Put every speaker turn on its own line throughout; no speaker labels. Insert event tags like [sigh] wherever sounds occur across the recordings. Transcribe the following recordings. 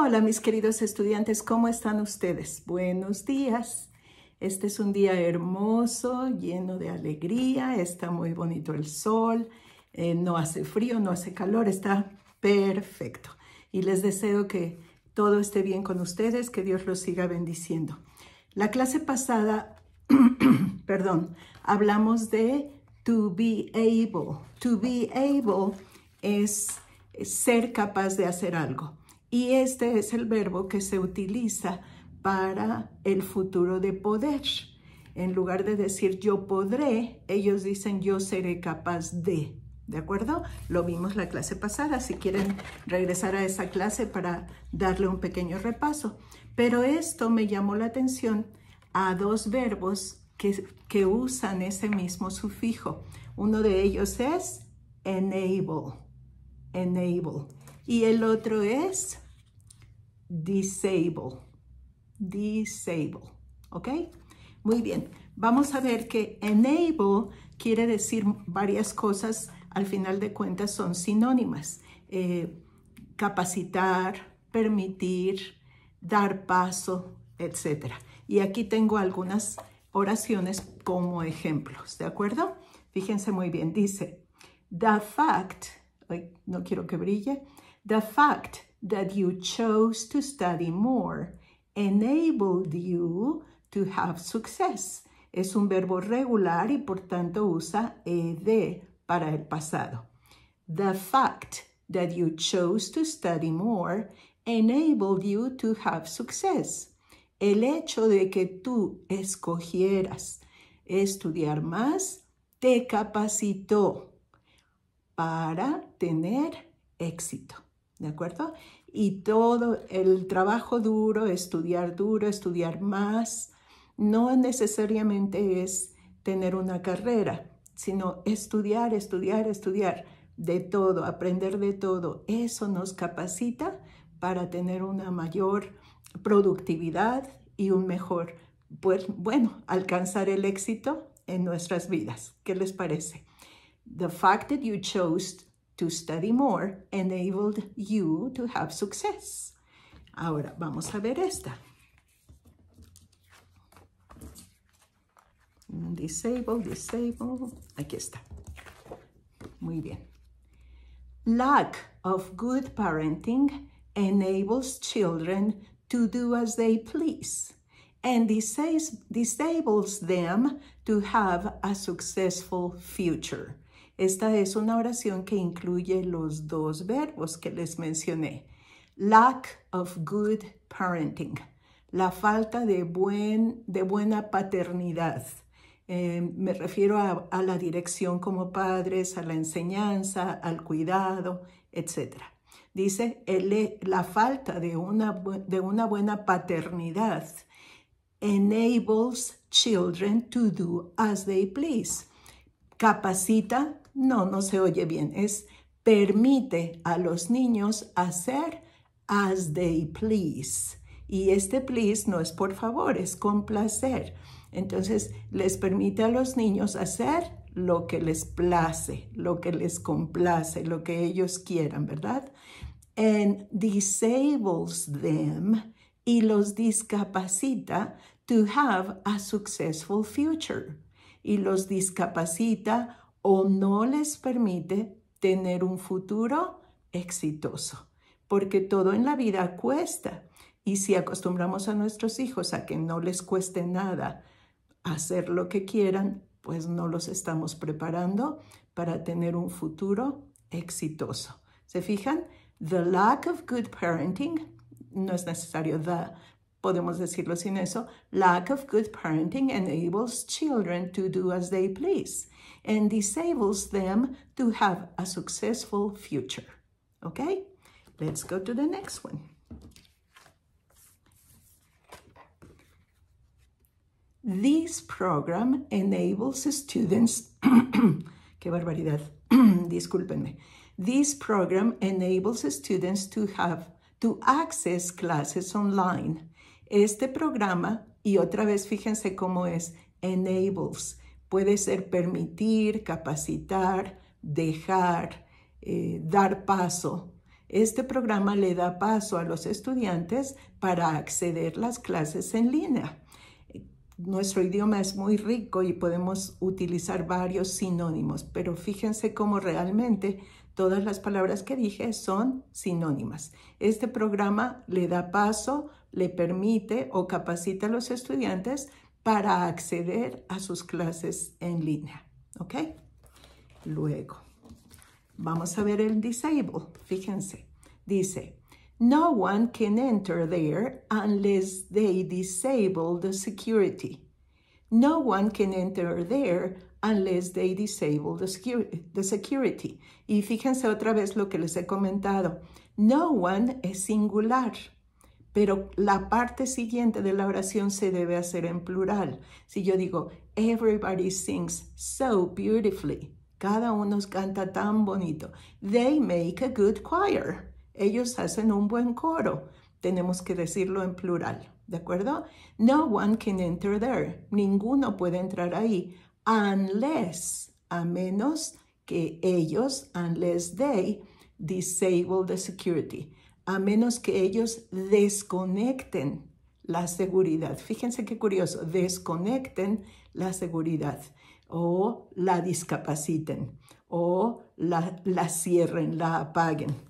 Hola mis queridos estudiantes, ¿cómo están ustedes? Buenos días. Este es un día hermoso, lleno de alegría, está muy bonito el sol, eh, no hace frío, no hace calor, está perfecto. Y les deseo que todo esté bien con ustedes, que Dios los siga bendiciendo. La clase pasada, [clears throat] perdón, hablamos de to be able. To be able es ser capaz de hacer algo. Y este es el verbo que se utiliza para el futuro de poder. En lugar de decir yo podré, ellos dicen yo seré capaz de. ¿De acuerdo? Lo vimos la clase pasada. Si quieren regresar a esa clase para darle un pequeño repaso. Pero esto me llamó la atención a dos verbos que, que usan ese mismo sufijo. Uno de ellos es enable. Enable. Y el otro es disable, disable, ¿ok? Muy bien, vamos a ver que enable quiere decir varias cosas, al final de cuentas son sinónimas. Eh, capacitar, permitir, dar paso, etc. Y aquí tengo algunas oraciones como ejemplos, ¿de acuerdo? Fíjense muy bien, dice, the fact, no quiero que brille, The fact that you chose to study more enabled you to have success. Es un verbo regular y por tanto usa ed para el pasado. The fact that you chose to study more enabled you to have success. El hecho de que tú escogieras estudiar más te capacitó para tener éxito. ¿de acuerdo? Y todo el trabajo duro, estudiar duro, estudiar más, no necesariamente es tener una carrera, sino estudiar, estudiar, estudiar de todo, aprender de todo. Eso nos capacita para tener una mayor productividad y un mejor, pues, bueno, alcanzar el éxito en nuestras vidas. ¿Qué les parece? The fact that you chose to study more enabled you to have success. Ahora vamos a ver esta. Disable, disable. Aquí está. Muy bien. Lack of good parenting enables children to do as they please and disables them to have a successful future. Esta es una oración que incluye los dos verbos que les mencioné. Lack of good parenting, la falta de, buena paternidad. Em, me refiero a, la dirección como padres, a la enseñanza, al cuidado, etc. Dice e, la falta de una, de una buena paternidad enables children to do as they please Capacita, no, no se oye bien, es permite a los niños hacer as they please. Y este please no es por favor, es complacer. Entonces, les permite a los niños hacer lo que les place, lo que les complace, lo que ellos quieran, ¿verdad? And disables them y los discapacita to have a successful future y los discapacita o no les permite tener un futuro exitoso, porque todo en la vida cuesta. Y si acostumbramos a nuestros hijos a que no les cueste nada hacer lo que quieran, pues no los estamos preparando para tener un futuro exitoso. ¿Se fijan? The lack of good parenting, no es necesario the, podemos decirlo sin eso, lack of good parenting enables children to do as they please and disables them to have a successful future. Okay, let's go to the next one. This program enables students, [clears throat] qué barbaridad, [clears throat] discúlpenme. This program enables students to have to access classes online Este programa, y otra vez fíjense cómo es, enables, puede ser permitir, capacitar, dejar, eh, dar paso. Este programa le da paso a los estudiantes para acceder a las clases en línea. Nuestro idioma es muy rico y podemos utilizar varios sinónimos, pero fíjense cómo realmente Todas las palabras que dije son sinónimas. Este programa le da paso, le permite o capacita a los estudiantes para acceder a sus clases en línea. ¿Ok? Luego, vamos a ver el disable. Fíjense, dice, no one can enter there unless they disable the security. No one can enter there unless they disable the, security. Y fíjense otra vez lo que les he comentado. No one es singular, pero la parte siguiente de la oración se debe hacer en plural. Si yo digo, everybody sings so beautifully, cada uno canta tan bonito. They make a good choir. Ellos hacen un buen coro. Tenemos que decirlo en plural. ¿de acuerdo? No one can enter there. Ninguno puede entrar ahí. Unless, a menos que ellos, unless they, disable the security. A menos que ellos desconecten la seguridad. Fíjense qué curioso, desconecten la seguridad o la discapaciten o la, la cierren, la apaguen.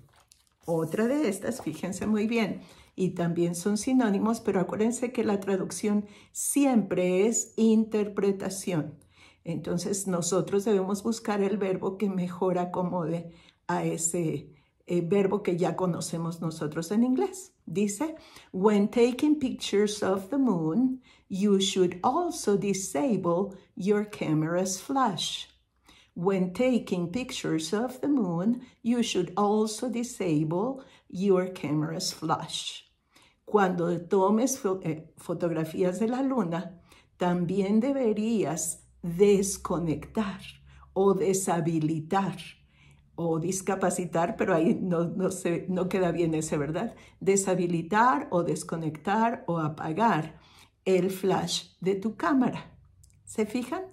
Otra de estas, fíjense muy bien, y también son sinónimos, pero acuérdense que la traducción siempre es interpretación. Entonces nosotros debemos buscar el verbo que mejor acomode a ese eh, verbo que ya conocemos nosotros en inglés. Dice, when taking pictures of the moon, you should also disable your camera's flash. When taking pictures of the moon, you should also disable your camera's flash. Cuando tomes eh, fotografías de la luna, también deberías desconectar o deshabilitar o discapacitar, pero ahí no, no, se, no queda bien ese, ¿verdad? Deshabilitar o desconectar o apagar el flash de tu cámara. ¿Se fijan?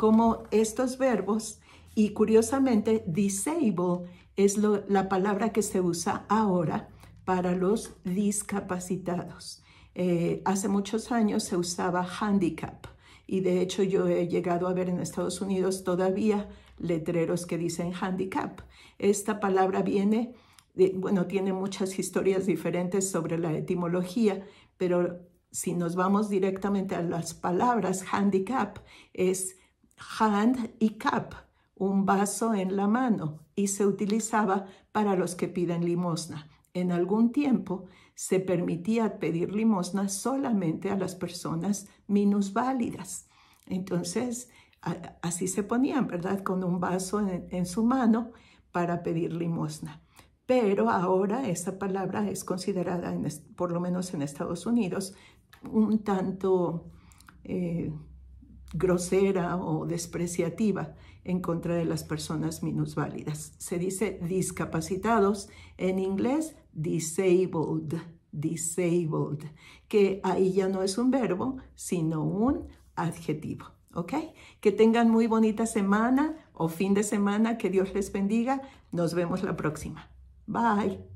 como estos verbos y curiosamente disable es la palabra que se usa ahora para los discapacitados. Eh, hace muchos años se usaba handicap y de hecho yo he llegado a ver en Estados Unidos todavía letreros que dicen handicap. Esta palabra viene, de, bueno, tiene muchas historias diferentes sobre la etimología, pero si nos vamos directamente a las palabras handicap es hand y cup, un vaso en la mano, y se utilizaba para los que piden limosna. En algún tiempo se permitía pedir limosna solamente a las personas minusválidas. Entonces, así se ponían, ¿verdad? Con un vaso en, su mano para pedir limosna. Pero ahora esa palabra es considerada, por lo menos en Estados Unidos, un tanto eh, grosera o despreciativa en contra de las personas minusválidas. Se dice discapacitados, en inglés disabled, disabled, que ahí ya no es un verbo, sino un adjetivo, ¿ok? Que tengan muy bonita semana o fin de semana, que Dios les bendiga, nos vemos la próxima. Bye.